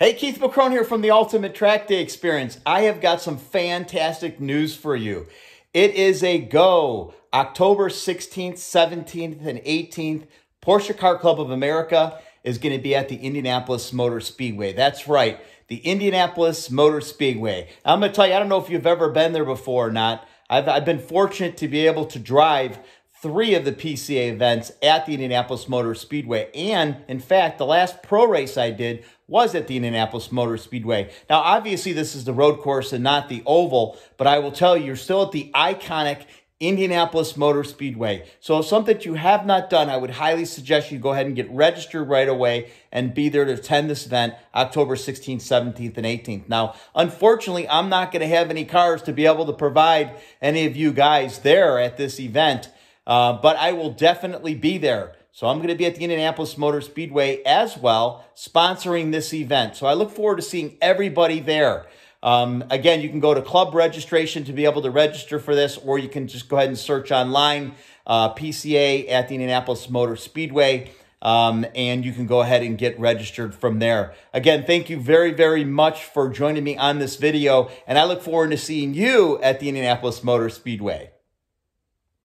Hey, Keith McCrone here from the Ultimate Track Day Experience. I have got some fantastic news for you. It is a go October 16th, 17th, and 18th. Porsche Car Club of America is going to be at the Indianapolis Motor Speedway. That's right, the Indianapolis Motor Speedway. I'm going to tell you, I don't know if you've ever been there before or not. I've, I've been fortunate to be able to drive three of the PCA events at the Indianapolis Motor Speedway. And in fact, the last pro race I did was at the Indianapolis Motor Speedway. Now, obviously, this is the road course and not the oval, but I will tell you, you're still at the iconic Indianapolis Motor Speedway. So, if something that you have not done, I would highly suggest you go ahead and get registered right away and be there to attend this event October 16th, 17th, and 18th. Now, unfortunately, I'm not going to have any cars to be able to provide any of you guys there at this event. Uh, but I will definitely be there. So I'm going to be at the Indianapolis Motor Speedway as well, sponsoring this event. So I look forward to seeing everybody there. Um, again, you can go to club registration to be able to register for this, or you can just go ahead and search online uh, PCA at the Indianapolis Motor Speedway. Um, and you can go ahead and get registered from there. Again, thank you very, very much for joining me on this video, and I look forward to seeing you at the Indianapolis Motor Speedway.